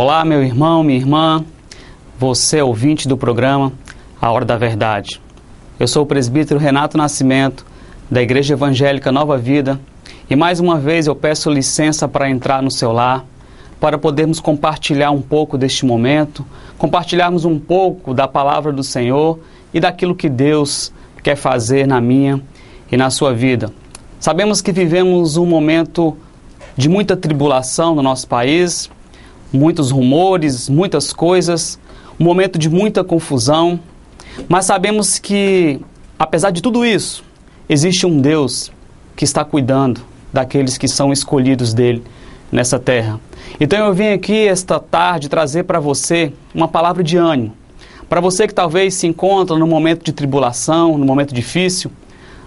Olá, meu irmão, minha irmã, você ouvinte do programa A Hora da Verdade. Eu sou o presbítero Renato Nascimento, da Igreja Evangélica Nova Vida, e mais uma vez eu peço licença para entrar no seu lar, para podermos compartilhar um pouco deste momento, compartilharmos um pouco da palavra do Senhor e daquilo que Deus quer fazer na minha e na sua vida. Sabemos que vivemos um momento de muita tribulação no nosso país, muitos rumores, muitas coisas, um momento de muita confusão. Mas sabemos que, apesar de tudo isso, existe um Deus que está cuidando daqueles que são escolhidos dele nessa terra. Então eu vim aqui esta tarde trazer para você uma palavra de ânimo. Para você que talvez se encontra no momento de tribulação, no momento difícil,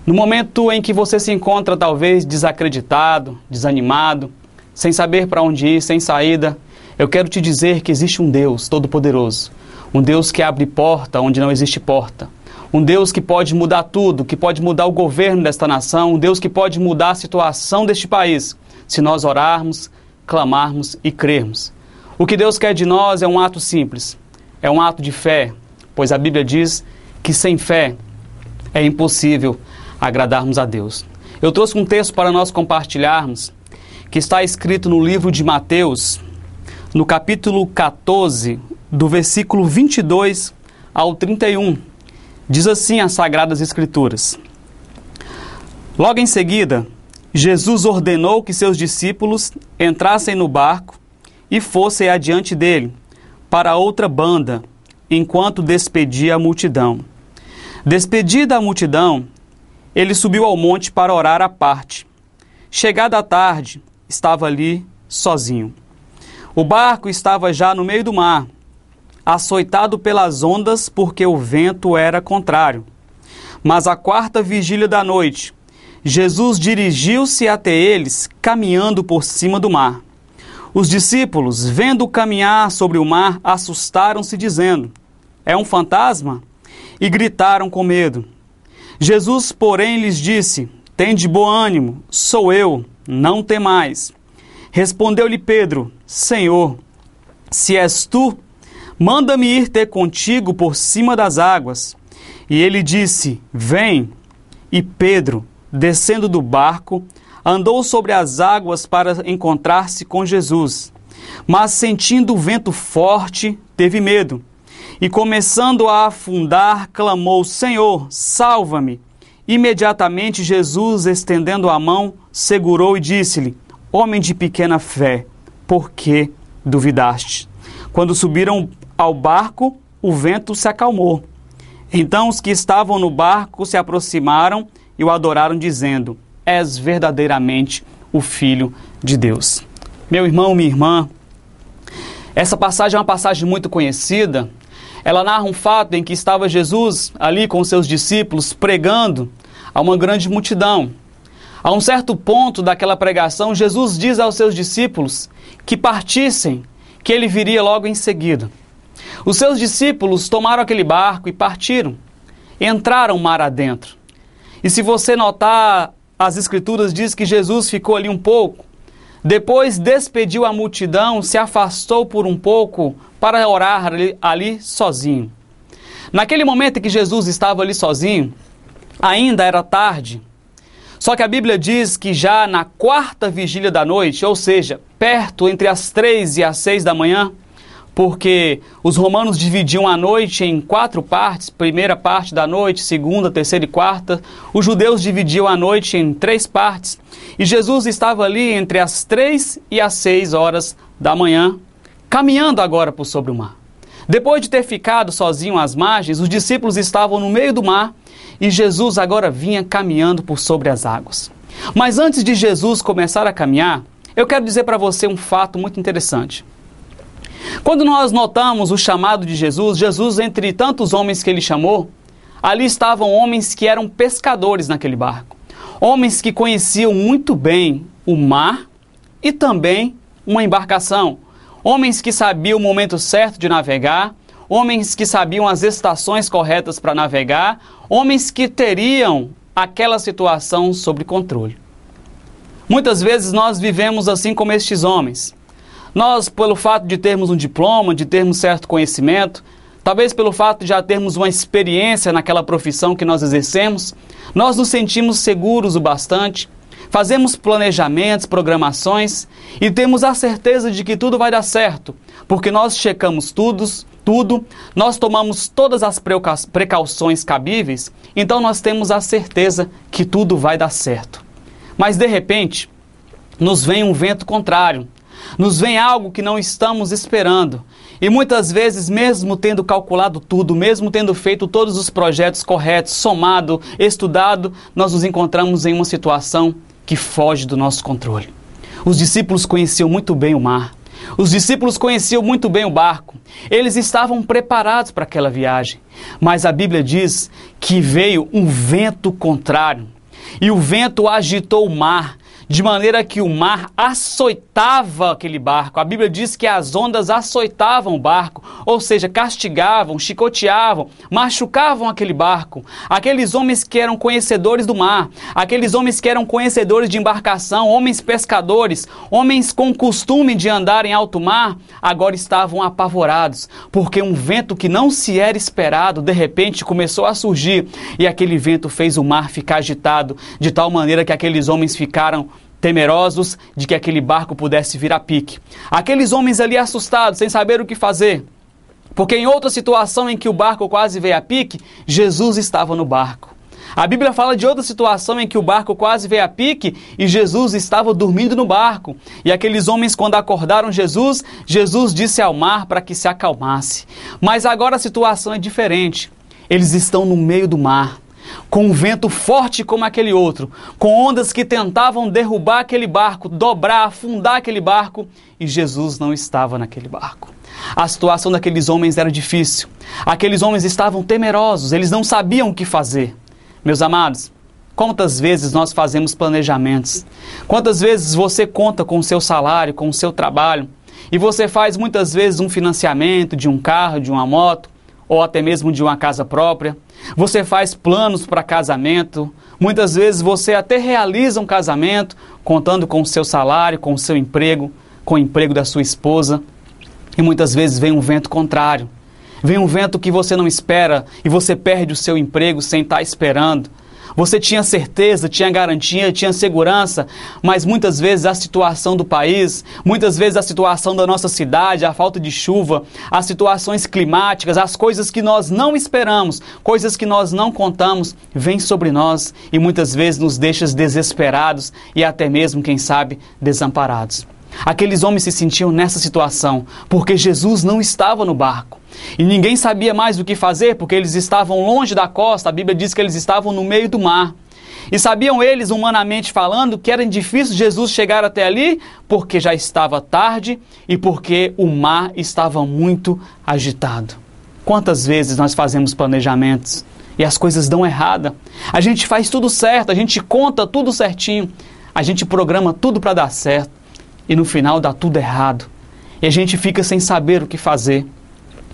no momento em que você se encontra talvez desacreditado, desanimado, sem saber para onde ir, sem saída, eu quero te dizer que existe um Deus todo-poderoso, um Deus que abre porta onde não existe porta. Um Deus que pode mudar tudo, que pode mudar o governo desta nação, um Deus que pode mudar a situação deste país, se nós orarmos, clamarmos e crermos. O que Deus quer de nós é um ato simples, é um ato de fé, pois a Bíblia diz que sem fé é impossível agradarmos a Deus. Eu trouxe um texto para nós compartilharmos que está escrito no livro de Mateus, no capítulo 14, do versículo 22 ao 31. Diz assim as Sagradas Escrituras: Logo em seguida, Jesus ordenou que seus discípulos entrassem no barco e fossem adiante dele, para outra banda, enquanto despedia a multidão. Despedida a multidão, ele subiu ao monte para orar à parte. Chegada a tarde, estava ali sozinho. O barco estava já no meio do mar, açoitado pelas ondas porque o vento era contrário. Mas à quarta vigília da noite, Jesus dirigiu-se até eles, caminhando por cima do mar. Os discípulos, vendo caminhar sobre o mar, assustaram-se, dizendo: É um fantasma? E gritaram com medo. Jesus, porém, lhes disse: Tende bom ânimo, sou eu, não tem mais. Respondeu-lhe Pedro: Senhor, se és tu, manda-me ir ter contigo por cima das águas. E ele disse: Vem. E Pedro, descendo do barco, andou sobre as águas para encontrar-se com Jesus. Mas sentindo o vento forte, teve medo. E começando a afundar, clamou: Senhor, salva-me. Imediatamente Jesus, estendendo a mão, segurou e disse-lhe: Homem de pequena fé, por que duvidaste? Quando subiram ao barco, o vento se acalmou. Então os que estavam no barco se aproximaram e o adoraram, dizendo: És verdadeiramente o Filho de Deus. Meu irmão, minha irmã, essa passagem é uma passagem muito conhecida. Ela narra um fato em que estava Jesus ali com seus discípulos pregando a uma grande multidão. A um certo ponto daquela pregação, Jesus diz aos seus discípulos que partissem, que ele viria logo em seguida. Os seus discípulos tomaram aquele barco e partiram, entraram mar adentro. E se você notar, as Escrituras diz que Jesus ficou ali um pouco, depois despediu a multidão, se afastou por um pouco para orar ali, ali sozinho. Naquele momento em que Jesus estava ali sozinho, ainda era tarde, só que a Bíblia diz que já na quarta vigília da noite, ou seja, perto entre as três e as seis da manhã, porque os romanos dividiam a noite em quatro partes, primeira parte da noite, segunda, terceira e quarta. Os judeus dividiam a noite em três partes. E Jesus estava ali entre as três e as seis horas da manhã, caminhando agora por sobre o mar. Depois de ter ficado sozinho às margens, os discípulos estavam no meio do mar e Jesus agora vinha caminhando por sobre as águas. Mas antes de Jesus começar a caminhar, eu quero dizer para você um fato muito interessante. Quando nós notamos o chamado de Jesus, Jesus, entre tantos homens que ele chamou, ali estavam homens que eram pescadores naquele barco. Homens que conheciam muito bem o mar e também uma embarcação. Homens que sabiam o momento certo de navegar homens que sabiam as estações corretas para navegar, homens que teriam aquela situação sob controle. Muitas vezes nós vivemos assim como estes homens. Nós, pelo fato de termos um diploma, de termos certo conhecimento, talvez pelo fato de já termos uma experiência naquela profissão que nós exercemos, nós nos sentimos seguros o bastante, fazemos planejamentos, programações e temos a certeza de que tudo vai dar certo, porque nós checamos tudo, tudo, nós tomamos todas as precauções cabíveis, então nós temos a certeza que tudo vai dar certo. Mas de repente, nos vem um vento contrário, nos vem algo que não estamos esperando. E muitas vezes, mesmo tendo calculado tudo, mesmo tendo feito todos os projetos corretos, somado, estudado, nós nos encontramos em uma situação que foge do nosso controle. Os discípulos conheciam muito bem o mar. Os discípulos conheciam muito bem o barco. Eles estavam preparados para aquela viagem. Mas a Bíblia diz que veio um vento contrário. E o vento agitou o mar, de maneira que o mar açoitava aquele barco. A Bíblia diz que as ondas açoitavam o barco, ou seja, castigavam, chicoteavam, machucavam aquele barco. Aqueles homens que eram conhecedores do mar, aqueles homens que eram conhecedores de embarcação, homens pescadores, homens com costume de andar em alto mar, agora estavam apavorados, porque um vento que não se era esperado de repente começou a surgir e aquele vento fez o mar ficar agitado, de tal maneira que aqueles homens ficaram temerosos de que aquele barco pudesse vir a pique. Aqueles homens ali assustados, sem saber o que fazer. Porque em outra situação em que o barco quase veio a pique, Jesus estava no barco. A Bíblia fala de outra situação em que o barco quase veio a pique e Jesus estava dormindo no barco. E aqueles homens, quando acordaram Jesus, Jesus disse ao mar para que se acalmasse. Mas agora a situação é diferente. Eles estão no meio do mar com um vento forte como aquele outro, com ondas que tentavam derrubar aquele barco, dobrar, afundar aquele barco, e Jesus não estava naquele barco. A situação daqueles homens era difícil. Aqueles homens estavam temerosos, eles não sabiam o que fazer. Meus amados, Quantas vezes nós fazemos planejamentos? Quantas vezes você conta com o seu salário, com o seu trabalho? E você faz muitas vezes um financiamento de um carro, de uma moto, ou até mesmo de uma casa própria. Você faz planos para casamento. Muitas vezes você até realiza um casamento contando com o seu salário, com o seu emprego, com o emprego da sua esposa. E muitas vezes vem um vento contrário. Vem um vento que você não espera e você perde o seu emprego sem estar tá esperando. Você tinha certeza, tinha garantia, tinha segurança, mas muitas vezes a situação do país, muitas vezes a situação da nossa cidade, a falta de chuva, as situações climáticas, as coisas que nós não esperamos, coisas que nós não contamos, vêm sobre nós e muitas vezes nos deixa desesperados e até mesmo, quem sabe, desamparados. Aqueles homens se sentiam nessa situação porque Jesus não estava no barco. E ninguém sabia mais o que fazer porque eles estavam longe da costa, a Bíblia diz que eles estavam no meio do mar. E sabiam eles, humanamente falando, que era difícil Jesus chegar até ali porque já estava tarde e porque o mar estava muito agitado. Quantas vezes nós fazemos planejamentos e as coisas dão errada? A gente faz tudo certo, a gente conta tudo certinho, a gente programa tudo para dar certo e no final dá tudo errado. E a gente fica sem saber o que fazer.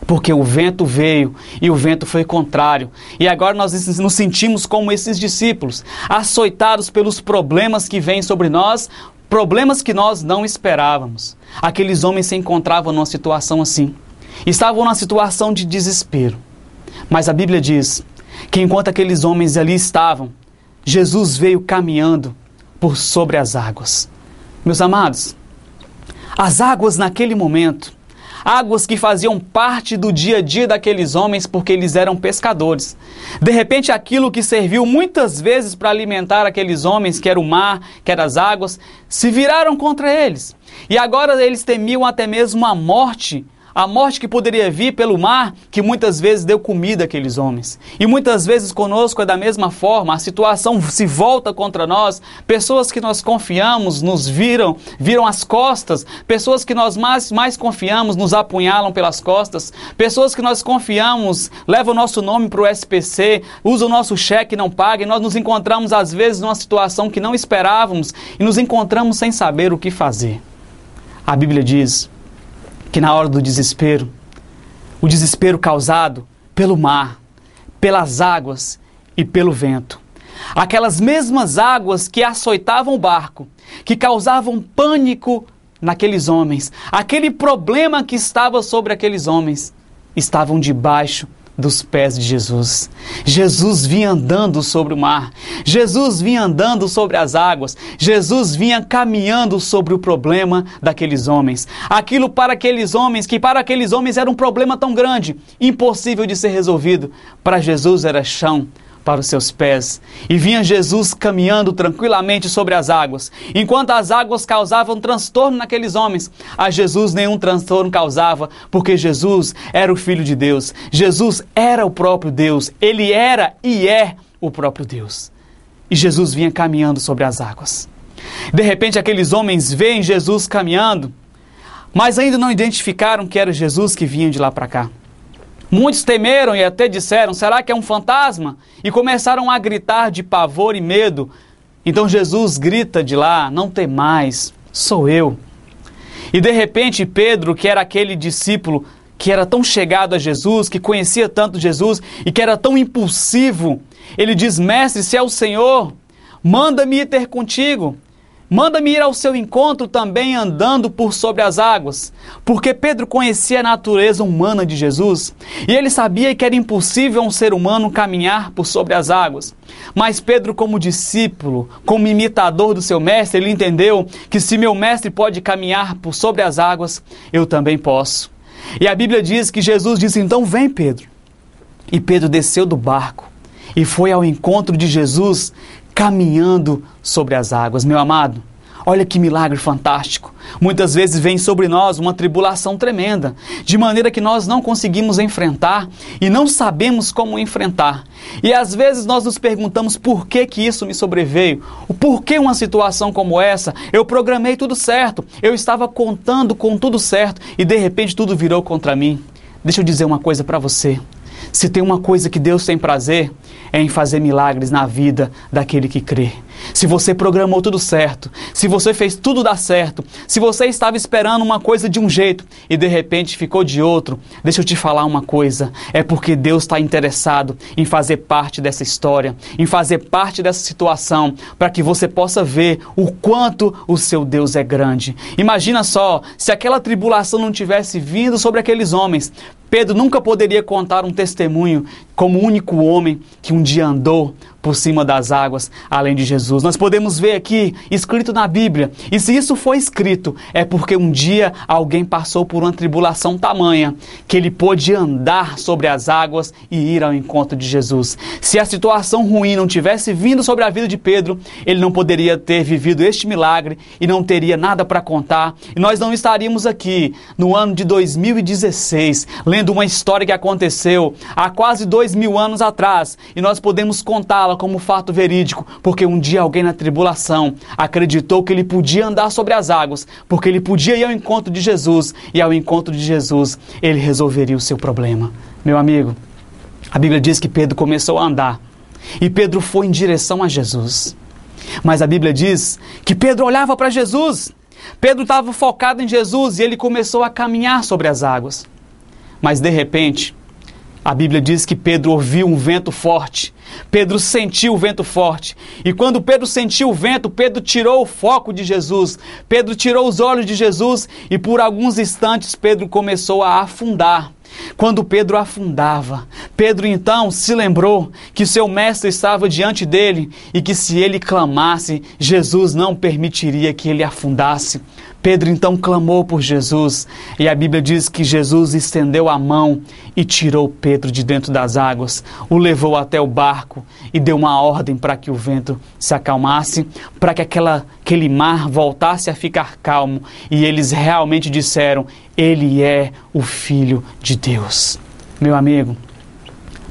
Porque o vento veio e o vento foi contrário. E agora nós nos sentimos como esses discípulos, açoitados pelos problemas que vêm sobre nós, problemas que nós não esperávamos. Aqueles homens se encontravam numa situação assim. Estavam numa situação de desespero. Mas a Bíblia diz que enquanto aqueles homens ali estavam, Jesus veio caminhando por sobre as águas. Meus amados, as águas naquele momento águas que faziam parte do dia a dia daqueles homens porque eles eram pescadores. De repente, aquilo que serviu muitas vezes para alimentar aqueles homens, que era o mar, que eram as águas, se viraram contra eles. E agora eles temiam até mesmo a morte a morte que poderia vir pelo mar, que muitas vezes deu comida àqueles homens. E muitas vezes conosco é da mesma forma, a situação se volta contra nós, pessoas que nós confiamos nos viram, viram as costas, pessoas que nós mais, mais confiamos nos apunhalam pelas costas, pessoas que nós confiamos levam o nosso nome para o SPC, usam o nosso cheque e não pagam, e nós nos encontramos às vezes numa situação que não esperávamos e nos encontramos sem saber o que fazer. A Bíblia diz: que na hora do desespero, o desespero causado pelo mar, pelas águas e pelo vento, aquelas mesmas águas que açoitavam o barco, que causavam pânico naqueles homens, aquele problema que estava sobre aqueles homens, estavam debaixo dos pés de Jesus. Jesus vinha andando sobre o mar, Jesus vinha andando sobre as águas, Jesus vinha caminhando sobre o problema daqueles homens. Aquilo para aqueles homens, que para aqueles homens era um problema tão grande, impossível de ser resolvido, para Jesus era chão para os seus pés. E vinha Jesus caminhando tranquilamente sobre as águas. Enquanto as águas causavam transtorno naqueles homens, a Jesus nenhum transtorno causava, porque Jesus era o Filho de Deus. Jesus era o próprio Deus. Ele era e é o próprio Deus. E Jesus vinha caminhando sobre as águas. De repente, aqueles homens veem Jesus caminhando, mas ainda não identificaram que era Jesus que vinha de lá para cá. Muitos temeram e até disseram: será que é um fantasma? E começaram a gritar de pavor e medo. Então Jesus grita de lá: não tem mais, sou eu. E de repente Pedro, que era aquele discípulo que era tão chegado a Jesus, que conhecia tanto Jesus e que era tão impulsivo, ele diz: Mestre, se é o Senhor, manda-me ir ter contigo. Manda-me ir ao seu encontro também andando por sobre as águas. Porque Pedro conhecia a natureza humana de Jesus e ele sabia que era impossível um ser humano caminhar por sobre as águas. Mas Pedro, como discípulo, como imitador do seu mestre, ele entendeu que se meu mestre pode caminhar por sobre as águas, eu também posso. E a Bíblia diz que Jesus disse: Então vem, Pedro. E Pedro desceu do barco e foi ao encontro de Jesus caminhando sobre as águas. Meu amado, olha que milagre fantástico. Muitas vezes vem sobre nós uma tribulação tremenda, de maneira que nós não conseguimos enfrentar e não sabemos como enfrentar. E às vezes nós nos perguntamos por que que isso me sobreveio? Por que uma situação como essa? Eu programei tudo certo, eu estava contando com tudo certo e de repente tudo virou contra mim. Deixa eu dizer uma coisa para você. Se tem uma coisa que Deus tem prazer, é em fazer milagres na vida daquele que crê. Se você programou tudo certo, se você fez tudo dar certo, se você estava esperando uma coisa de um jeito e de repente ficou de outro, deixa eu te falar uma coisa: é porque Deus está interessado em fazer parte dessa história, em fazer parte dessa situação, para que você possa ver o quanto o seu Deus é grande. Imagina só se aquela tribulação não tivesse vindo sobre aqueles homens, Pedro nunca poderia contar um testemunho como o único homem que um dia andou por cima das águas, além de Jesus. Nós podemos ver aqui escrito na Bíblia. E se isso foi escrito, é porque um dia alguém passou por uma tribulação tamanha que ele pôde andar sobre as águas e ir ao encontro de Jesus. Se a situação ruim não tivesse vindo sobre a vida de Pedro, ele não poderia ter vivido este milagre e não teria nada para contar. E nós não estaríamos aqui no ano de 2016 lendo uma história que aconteceu há quase dois dois mil anos atrás e nós podemos contá-la como fato verídico, porque um dia alguém na tribulação acreditou que ele podia andar sobre as águas, porque ele podia ir ao encontro de Jesus e ao encontro de Jesus ele resolveria o seu problema. Meu amigo, a Bíblia diz que Pedro começou a andar e Pedro foi em direção a Jesus. Mas a Bíblia diz que Pedro olhava para Jesus. Pedro estava focado em Jesus e ele começou a caminhar sobre as águas. Mas de repente, a Bíblia diz que Pedro ouviu um vento forte. Pedro sentiu o vento forte. E quando Pedro sentiu o vento, Pedro tirou o foco de Jesus. Pedro tirou os olhos de Jesus e por alguns instantes Pedro começou a afundar. Quando Pedro afundava, Pedro então se lembrou que seu mestre estava diante dele e que se ele clamasse, Jesus não permitiria que ele afundasse. Pedro então clamou por Jesus, e a Bíblia diz que Jesus estendeu a mão e tirou Pedro de dentro das águas, o levou até o barco e deu uma ordem para que o vento se acalmasse, para que aquela, aquele mar voltasse a ficar calmo, e eles realmente disseram: Ele é o Filho de Deus. Meu amigo,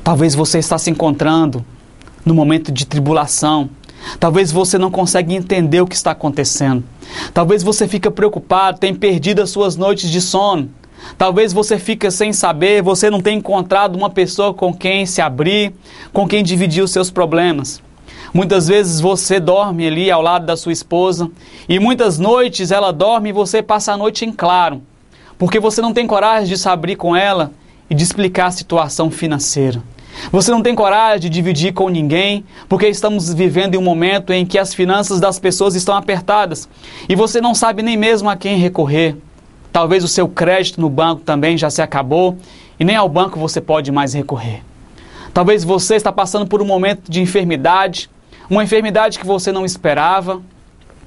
talvez você está se encontrando no momento de tribulação, Talvez você não consiga entender o que está acontecendo. Talvez você fica preocupado, tenha perdido as suas noites de sono. Talvez você fica sem saber, você não tenha encontrado uma pessoa com quem se abrir, com quem dividir os seus problemas. Muitas vezes você dorme ali ao lado da sua esposa e muitas noites ela dorme e você passa a noite em claro, porque você não tem coragem de se abrir com ela e de explicar a situação financeira. Você não tem coragem de dividir com ninguém, porque estamos vivendo em um momento em que as finanças das pessoas estão apertadas e você não sabe nem mesmo a quem recorrer. Talvez o seu crédito no banco também já se acabou e nem ao banco você pode mais recorrer. Talvez você está passando por um momento de enfermidade, uma enfermidade que você não esperava.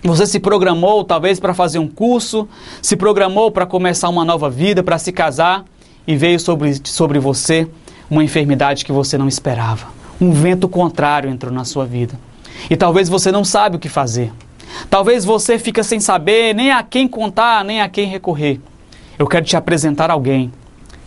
Você se programou talvez para fazer um curso, se programou para começar uma nova vida, para se casar e veio sobre, sobre você uma enfermidade que você não esperava. Um vento contrário entrou na sua vida. E talvez você não sabe o que fazer. Talvez você fica sem saber nem a quem contar, nem a quem recorrer. Eu quero te apresentar alguém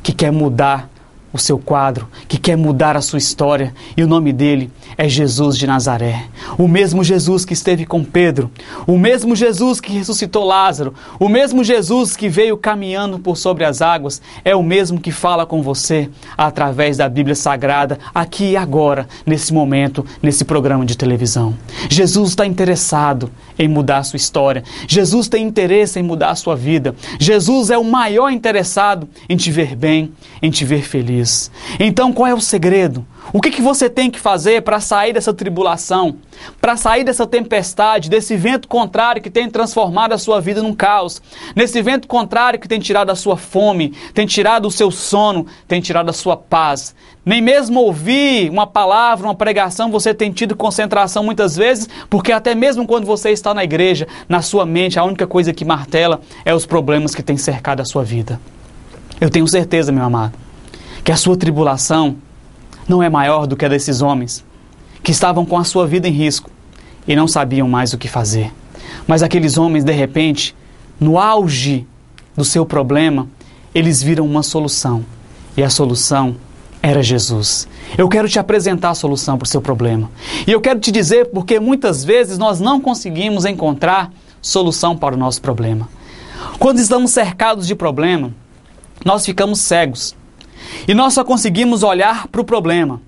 que quer mudar o seu quadro, que quer mudar a sua história, e o nome dele é Jesus de Nazaré. O mesmo Jesus que esteve com Pedro, o mesmo Jesus que ressuscitou Lázaro, o mesmo Jesus que veio caminhando por sobre as águas, é o mesmo que fala com você através da Bíblia Sagrada, aqui e agora, nesse momento, nesse programa de televisão. Jesus está interessado em mudar a sua história. Jesus tem interesse em mudar a sua vida. Jesus é o maior interessado em te ver bem, em te ver feliz. Então, qual é o segredo? O que, que você tem que fazer para sair dessa tribulação, para sair dessa tempestade, desse vento contrário que tem transformado a sua vida num caos, nesse vento contrário que tem tirado a sua fome, tem tirado o seu sono, tem tirado a sua paz. Nem mesmo ouvir uma palavra, uma pregação, você tem tido concentração muitas vezes, porque até mesmo quando você está na igreja, na sua mente, a única coisa que martela é os problemas que tem cercado a sua vida. Eu tenho certeza, meu amado, que a sua tribulação, não é maior do que a desses homens, que estavam com a sua vida em risco e não sabiam mais o que fazer. Mas aqueles homens, de repente, no auge do seu problema, eles viram uma solução. E a solução era Jesus. Eu quero te apresentar a solução para o seu problema. E eu quero te dizer porque muitas vezes nós não conseguimos encontrar solução para o nosso problema. Quando estamos cercados de problema, nós ficamos cegos e nós só conseguimos olhar para o problema.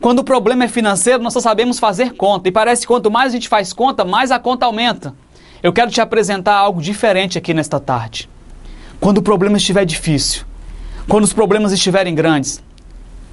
Quando o problema é financeiro, nós só sabemos fazer conta. E parece que quanto mais a gente faz conta, mais a conta aumenta. Eu quero te apresentar algo diferente aqui nesta tarde. Quando o problema estiver difícil, quando os problemas estiverem grandes,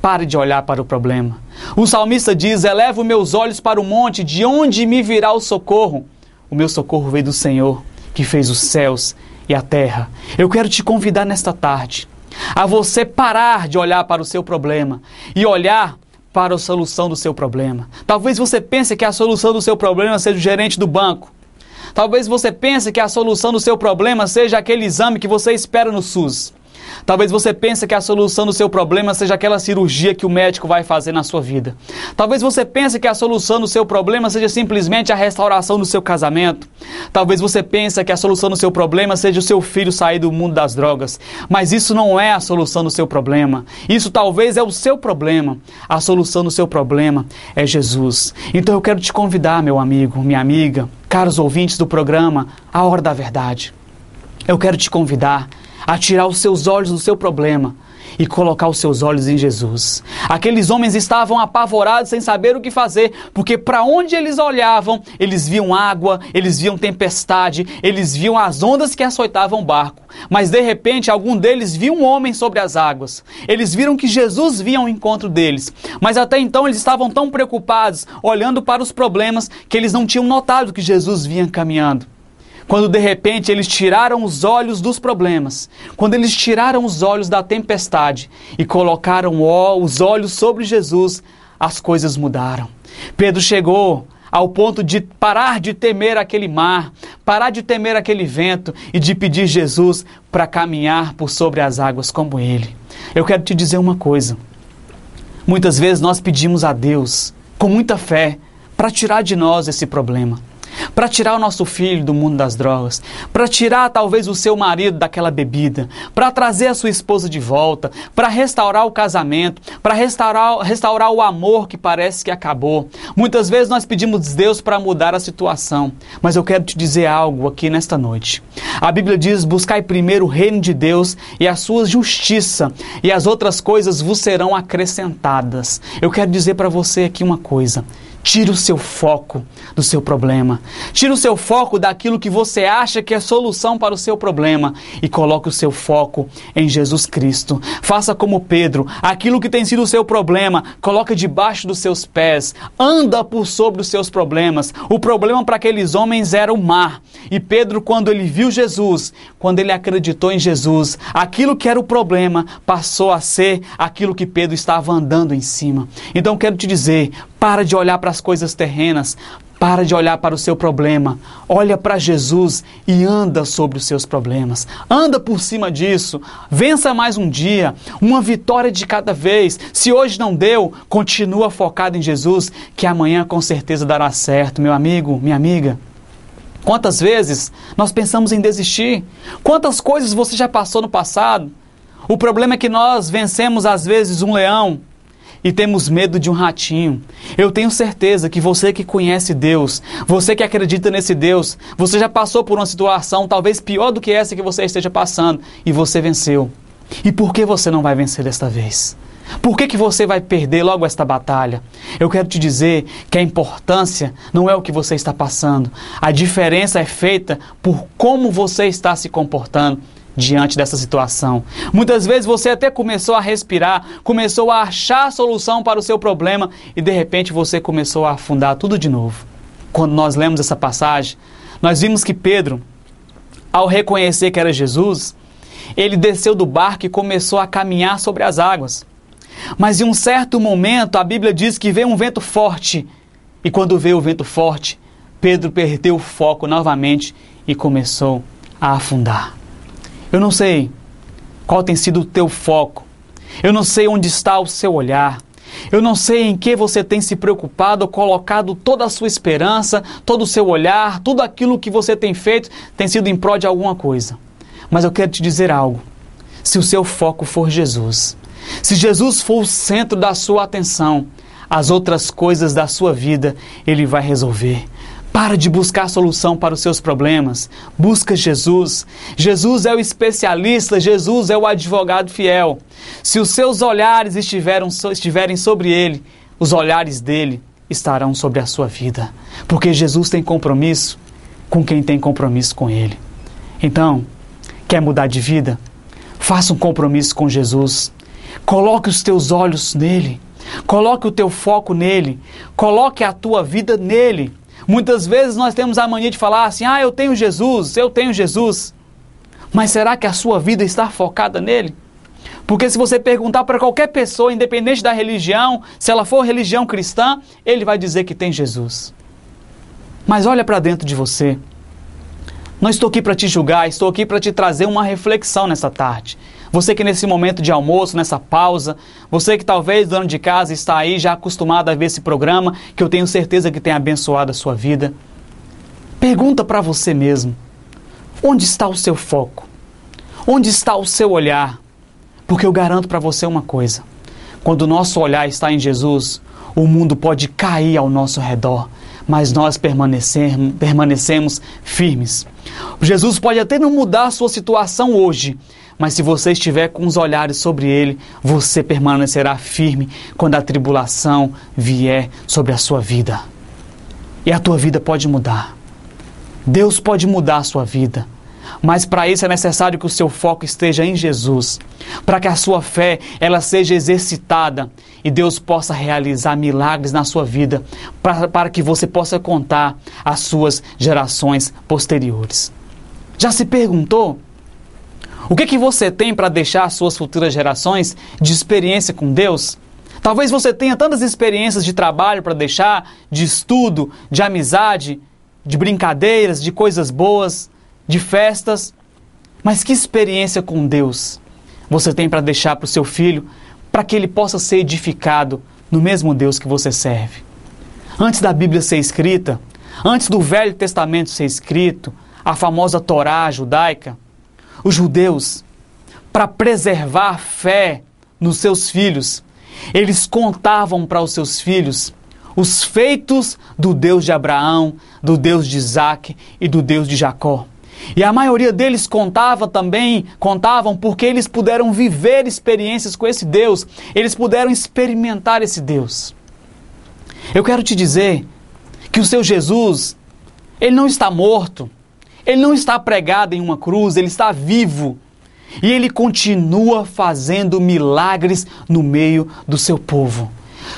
pare de olhar para o problema. O salmista diz: Elevo meus olhos para o monte, de onde me virá o socorro? O meu socorro veio do Senhor, que fez os céus e a terra. Eu quero te convidar nesta tarde a você parar de olhar para o seu problema e olhar para a solução do seu problema. Talvez você pense que a solução do seu problema seja o gerente do banco. Talvez você pense que a solução do seu problema seja aquele exame que você espera no SUS. Talvez você pense que a solução do seu problema seja aquela cirurgia que o médico vai fazer na sua vida. Talvez você pense que a solução do seu problema seja simplesmente a restauração do seu casamento. Talvez você pense que a solução do seu problema seja o seu filho sair do mundo das drogas. Mas isso não é a solução do seu problema. Isso talvez é o seu problema. A solução do seu problema é Jesus. Então eu quero te convidar, meu amigo, minha amiga, caros ouvintes do programa A Hora da Verdade. Eu quero te convidar a tirar os seus olhos do seu problema e colocar os seus olhos em Jesus. Aqueles homens estavam apavorados sem saber o que fazer, porque para onde eles olhavam, eles viam água, eles viam tempestade, eles viam as ondas que açoitavam o barco. Mas de repente, algum deles viu um homem sobre as águas. Eles viram que Jesus vinha ao encontro deles. Mas até então eles estavam tão preocupados, olhando para os problemas, que eles não tinham notado que Jesus vinha caminhando. Quando de repente eles tiraram os olhos dos problemas, quando eles tiraram os olhos da tempestade e colocaram os olhos sobre Jesus, as coisas mudaram. Pedro chegou ao ponto de parar de temer aquele mar, parar de temer aquele vento e de pedir Jesus para caminhar por sobre as águas como ele. Eu quero te dizer uma coisa. Muitas vezes nós pedimos a Deus com muita fé para tirar de nós esse problema para tirar o nosso filho do mundo das drogas, para tirar talvez o seu marido daquela bebida, para trazer a sua esposa de volta, para restaurar o casamento, para restaurar, restaurar o amor que parece que acabou. Muitas vezes nós pedimos Deus para mudar a situação, mas eu quero te dizer algo aqui nesta noite. A Bíblia diz: buscai primeiro o reino de Deus e a sua justiça, e as outras coisas vos serão acrescentadas. Eu quero dizer para você aqui uma coisa. Tira o seu foco do seu problema. Tira o seu foco daquilo que você acha que é solução para o seu problema e coloque o seu foco em Jesus Cristo. Faça como Pedro, aquilo que tem sido o seu problema, coloque debaixo dos seus pés, anda por sobre os seus problemas. O problema para aqueles homens era o mar. E Pedro, quando ele viu Jesus, quando ele acreditou em Jesus, aquilo que era o problema passou a ser aquilo que Pedro estava andando em cima. Então quero te dizer, para de olhar para as coisas terrenas, para de olhar para o seu problema. Olha para Jesus e anda sobre os seus problemas. Anda por cima disso. Vença mais um dia, uma vitória de cada vez. Se hoje não deu, continua focado em Jesus, que amanhã com certeza dará certo, meu amigo, minha amiga. Quantas vezes nós pensamos em desistir? Quantas coisas você já passou no passado? O problema é que nós vencemos às vezes um leão e temos medo de um ratinho. Eu tenho certeza que você que conhece Deus, você que acredita nesse Deus, você já passou por uma situação talvez pior do que essa que você esteja passando e você venceu. E por que você não vai vencer desta vez? Por que, que você vai perder logo esta batalha? Eu quero te dizer que a importância não é o que você está passando. A diferença é feita por como você está se comportando diante dessa situação. Muitas vezes você até começou a respirar, começou a achar a solução para o seu problema e de repente você começou a afundar tudo de novo. Quando nós lemos essa passagem, nós vimos que Pedro, ao reconhecer que era Jesus, ele desceu do barco e começou a caminhar sobre as águas. Mas em um certo momento, a Bíblia diz que veio um vento forte. E quando veio o vento forte, Pedro perdeu o foco novamente e começou a afundar. Eu não sei qual tem sido o teu foco. Eu não sei onde está o seu olhar. Eu não sei em que você tem se preocupado, colocado toda a sua esperança, todo o seu olhar, tudo aquilo que você tem feito tem sido em prol de alguma coisa. Mas eu quero te dizer algo. Se o seu foco for Jesus, se Jesus for o centro da sua atenção, as outras coisas da sua vida ele vai resolver. Para de buscar solução para os seus problemas. Busca Jesus. Jesus é o especialista, Jesus é o advogado fiel. Se os seus olhares estiverem sobre ele, os olhares dele estarão sobre a sua vida. Porque Jesus tem compromisso com quem tem compromisso com ele. Então, quer mudar de vida? Faça um compromisso com Jesus. Coloque os teus olhos nele. Coloque o teu foco nele. Coloque a tua vida nele. Muitas vezes nós temos a mania de falar assim: ah, eu tenho Jesus, eu tenho Jesus. Mas será que a sua vida está focada nele? Porque se você perguntar para qualquer pessoa, independente da religião, se ela for religião cristã, ele vai dizer que tem Jesus. Mas olha para dentro de você. Não estou aqui para te julgar, estou aqui para te trazer uma reflexão nessa tarde. Você que nesse momento de almoço, nessa pausa, você que talvez dono de casa está aí já acostumado a ver esse programa, que eu tenho certeza que tem abençoado a sua vida. Pergunta para você mesmo: onde está o seu foco? Onde está o seu olhar? Porque eu garanto para você uma coisa: quando o nosso olhar está em Jesus, o mundo pode cair ao nosso redor, mas nós permanecemos, firmes. Jesus pode até não mudar a sua situação hoje, mas se você estiver com os olhares sobre ele, você permanecerá firme quando a tribulação vier sobre a sua vida. E a tua vida pode mudar. Deus pode mudar a sua vida. Mas para isso é necessário que o seu foco esteja em Jesus, para que a sua fé ela seja exercitada e Deus possa realizar milagres na sua vida, para que você possa contar às suas gerações posteriores. Já se perguntou o que, que você tem para deixar às suas futuras gerações de experiência com Deus? Talvez você tenha tantas experiências de trabalho para deixar, de estudo, de amizade, de brincadeiras, de coisas boas, de festas. Mas que experiência com Deus você tem para deixar para o seu filho, para que ele possa ser edificado no mesmo Deus que você serve? Antes da Bíblia ser escrita, antes do Velho Testamento ser escrito, a famosa Torá judaica, os judeus, para preservar a fé nos seus filhos, eles contavam para os seus filhos os feitos do Deus de Abraão, do Deus de Isaac e do Deus de Jacó. E a maioria deles contava também, contavam porque eles puderam viver experiências com esse Deus, eles puderam experimentar esse Deus. Eu quero te dizer que o seu Jesus, ele não está morto, ele não está pregado em uma cruz, ele está vivo. E ele continua fazendo milagres no meio do seu povo.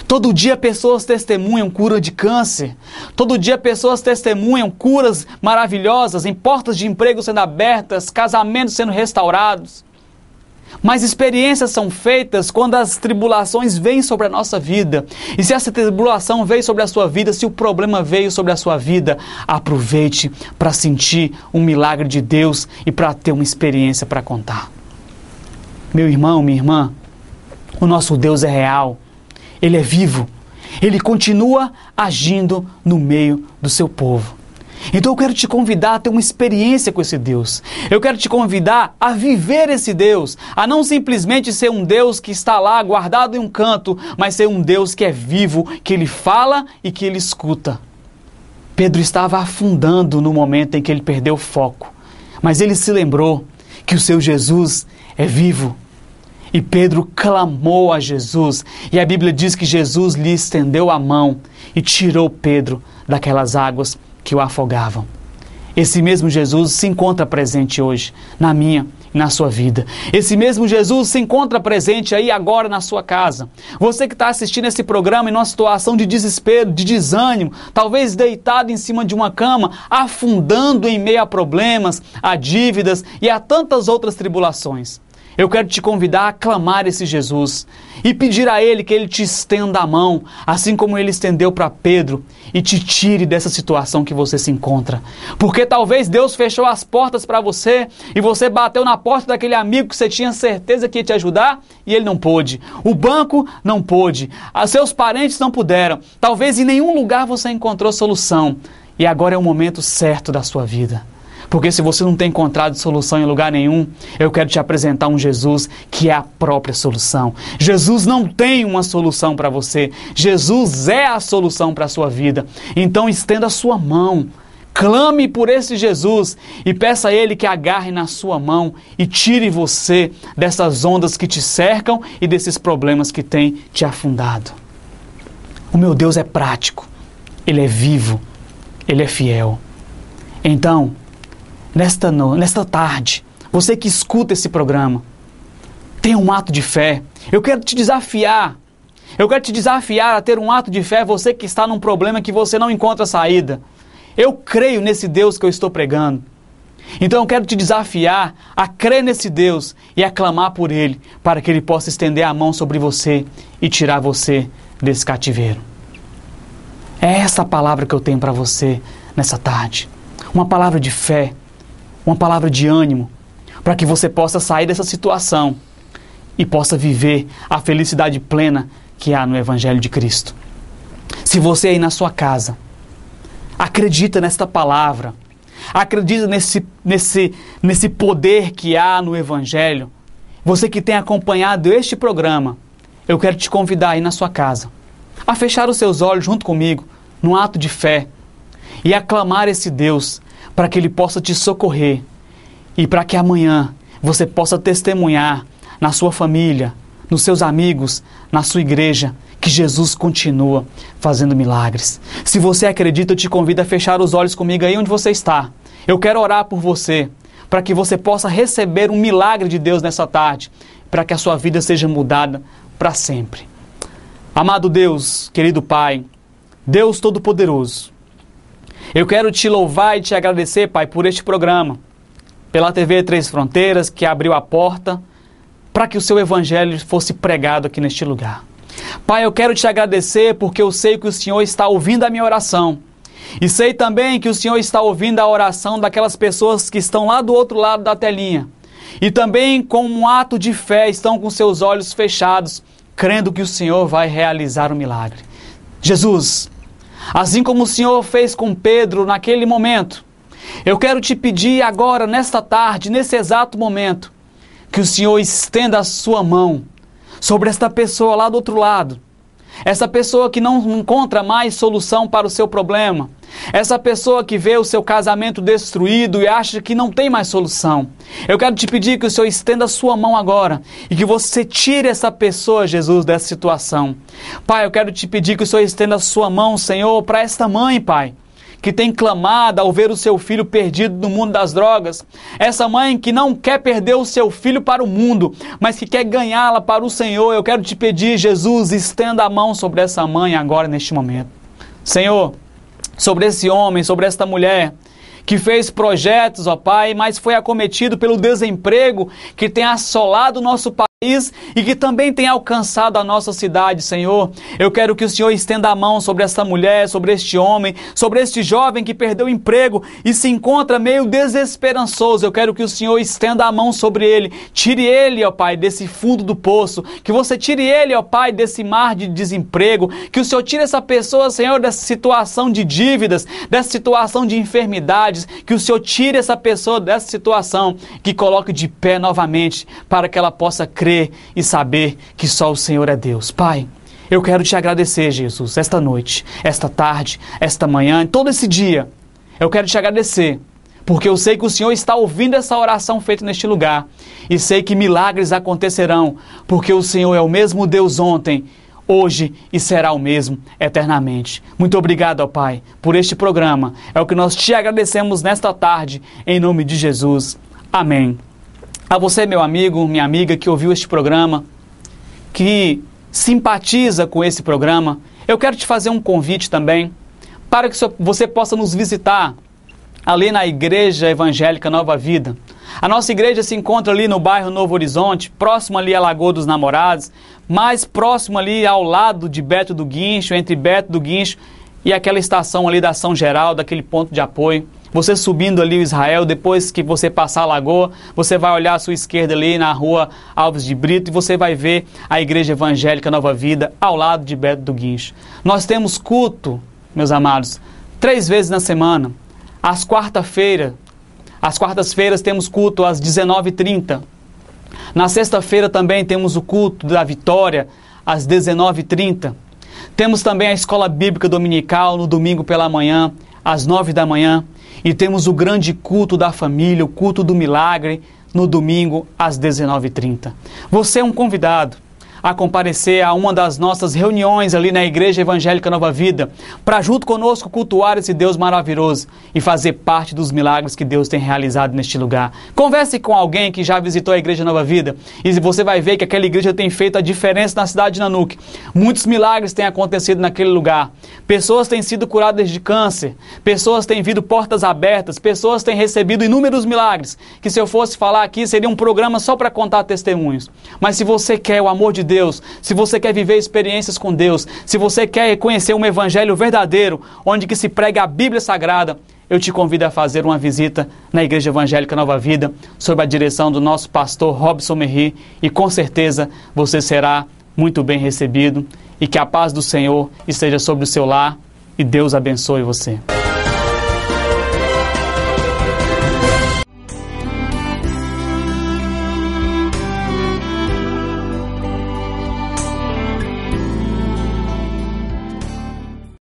Todo dia pessoas testemunham cura de câncer. Todo dia pessoas testemunham curas maravilhosas em portas de emprego sendo abertas, casamentos sendo restaurados. Mas experiências são feitas quando as tribulações vêm sobre a nossa vida. E se essa tribulação veio sobre a sua vida, se o problema veio sobre a sua vida, aproveite para sentir um milagre de Deus e para ter uma experiência para contar. Meu irmão, minha irmã, o nosso Deus é real, ele é vivo, ele continua agindo no meio do seu povo. Então eu quero te convidar a ter uma experiência com esse Deus. Eu quero te convidar a viver esse Deus, a não simplesmente ser um Deus que está lá guardado em um canto, mas ser um Deus que é vivo, que ele fala e que ele escuta. Pedro estava afundando no momento em que ele perdeu o foco, mas ele se lembrou que o seu Jesus é vivo. E Pedro clamou a Jesus, e a Bíblia diz que Jesus lhe estendeu a mão e tirou Pedro daquelas águas que o afogavam. Esse mesmo Jesus se encontra presente hoje na minha e na sua vida. Esse mesmo Jesus se encontra presente aí agora na sua casa. Você que está assistindo esse programa em uma situação de desespero, de desânimo, talvez deitado em cima de uma cama, afundando em meio a problemas, a dívidas e a tantas outras tribulações. Eu quero te convidar a clamar esse Jesus e pedir a Ele que Ele te estenda a mão, assim como Ele estendeu para Pedro, e te tire dessa situação que você se encontra. Porque talvez Deus fechou as portas para você e você bateu na porta daquele amigo que você tinha certeza que ia te ajudar e ele não pôde. O banco não pôde. Seus parentes não puderam. Talvez em nenhum lugar você encontrou solução. E agora é o momento certo da sua vida. Porque se você não tem encontrado solução em lugar nenhum, eu quero te apresentar um Jesus que é a própria solução. Jesus não tem uma solução para você. Jesus é a solução para a sua vida. Então estenda a sua mão. Clame por esse Jesus e peça a Ele que agarre na sua mão e tire você dessas ondas que te cercam e desses problemas que têm te afundado. O meu Deus é prático, Ele é vivo, Ele é fiel. Então, nesta, no, nesta tarde, você que escuta esse programa, tenha um ato de fé. Eu quero te desafiar. Eu quero te desafiar a ter um ato de fé, você que está num problema que você não encontra saída. Eu creio nesse Deus que eu estou pregando. Então eu quero te desafiar a crer nesse Deus e a clamar por Ele, para que Ele possa estender a mão sobre você e tirar você desse cativeiro. É essa palavra que eu tenho para você nessa tarde. Uma palavra de fé, uma palavra de ânimo, para que você possa sair dessa situação e possa viver a felicidade plena que há no Evangelho de Cristo. Se você aí na sua casa acredita nesta palavra, acredita nesse, nesse, nesse poder que há no Evangelho, você que tem acompanhado este programa, eu quero te convidar aí na sua casa a fechar os seus olhos junto comigo num ato de fé e aclamar esse Deus para que Ele possa te socorrer e para que amanhã você possa testemunhar na sua família, nos seus amigos, na sua igreja, que Jesus continua fazendo milagres. Se você acredita, eu te convido a fechar os olhos comigo aí onde você está. Eu quero orar por você, para que você possa receber um milagre de Deus nessa tarde, para que a sua vida seja mudada para sempre. Amado Deus, querido Pai, Deus Todo-Poderoso, eu quero te louvar e te agradecer, Pai, por este programa, pela TV Três Fronteiras, que abriu a porta para que o seu evangelho fosse pregado aqui neste lugar. Pai, eu quero te agradecer porque eu sei que o Senhor está ouvindo a minha oração. E sei também que o Senhor está ouvindo a oração daquelas pessoas que estão lá do outro lado da telinha. E também, com um ato de fé, estão com seus olhos fechados, crendo que o Senhor vai realizar o milagre. Jesus, assim como o Senhor fez com Pedro naquele momento. Eu quero te pedir agora, nesta tarde, nesse exato momento, que o Senhor estenda a sua mão sobre esta pessoa lá do outro lado essa pessoa que não encontra mais solução para o seu problema. Essa pessoa que vê o seu casamento destruído e acha que não tem mais solução. Eu quero te pedir que o Senhor estenda a sua mão agora e que você tire essa pessoa, Jesus, dessa situação. Pai, eu quero te pedir que o Senhor estenda a sua mão, Senhor, para esta mãe, Pai que tem clamado ao ver o seu filho perdido no mundo das drogas, essa mãe que não quer perder o seu filho para o mundo, mas que quer ganhá-la para o Senhor, eu quero te pedir, Jesus, estenda a mão sobre essa mãe agora neste momento. Senhor, sobre esse homem, sobre esta mulher, que fez projetos, ó Pai, mas foi acometido pelo desemprego que tem assolado o nosso país e que também tem alcançado a nossa cidade, Senhor. Eu quero que o Senhor estenda a mão sobre esta mulher, sobre este homem, sobre este jovem que perdeu o emprego e se encontra meio desesperançoso. Eu quero que o Senhor estenda a mão sobre ele. Tire ele, ó Pai, desse fundo do poço. Que você tire ele, ó Pai, desse mar de desemprego. Que o Senhor tire essa pessoa, Senhor, dessa situação de dívidas, dessa situação de enfermidades. Que o Senhor tire essa pessoa dessa situação, que coloque de pé novamente para que ela possa crer crer e saber que só o Senhor é Deus. Pai, eu quero te agradecer, Jesus, esta noite, esta tarde, esta manhã, todo esse dia. Eu quero te agradecer, porque eu sei que o Senhor está ouvindo essa oração feita neste lugar e sei que milagres acontecerão, porque o Senhor é o mesmo Deus ontem, hoje e será o mesmo eternamente. Muito obrigado, ó Pai, por este programa. É o que nós te agradecemos nesta tarde, em nome de Jesus. Amém. A você, meu amigo, minha amiga que ouviu este programa, que simpatiza com esse programa, eu quero te fazer um convite também para que você possa nos visitar ali na Igreja Evangélica Nova Vida. A nossa igreja se encontra ali no bairro Novo Horizonte, próximo ali à Lagoa dos Namorados, mais próximo ali ao lado de Beto do Guincho, entre Beto do Guincho e aquela estação ali da São Geraldo, aquele ponto de apoio. Você subindo ali o Israel, depois que você passar a lagoa, você vai olhar à sua esquerda ali na rua Alves de Brito e você vai ver a Igreja Evangélica Nova Vida ao lado de Beto do Guincho. Nós temos culto, meus amados, três vezes na semana. Às quarta-feira, às quartas-feiras temos culto às 19h30. Na sexta-feira também temos o culto da vitória às 19h30. Temos também a escola bíblica dominical no domingo pela manhã às nove da manhã e temos o grande culto da família, o culto do milagre, no domingo às 19h30. Você é um convidado a comparecer a uma das nossas reuniões ali na Igreja Evangélica Nova Vida, para junto conosco cultuar esse Deus maravilhoso e fazer parte dos milagres que Deus tem realizado neste lugar. Converse com alguém que já visitou a Igreja Nova Vida e você vai ver que aquela igreja tem feito a diferença na cidade de Nanuque. Muitos milagres têm acontecido naquele lugar. Pessoas têm sido curadas de câncer, pessoas têm vindo portas abertas, pessoas têm recebido inúmeros milagres, que se eu fosse falar aqui seria um programa só para contar testemunhos. Mas se você quer o amor de Deus, Deus, se você quer viver experiências com Deus, se você quer conhecer um evangelho verdadeiro, onde que se prega a Bíblia Sagrada, eu te convido a fazer uma visita na Igreja Evangélica Nova Vida, sob a direção do nosso pastor Robson Merri, e com certeza você será muito bem recebido e que a paz do Senhor esteja sobre o seu lar e Deus abençoe você.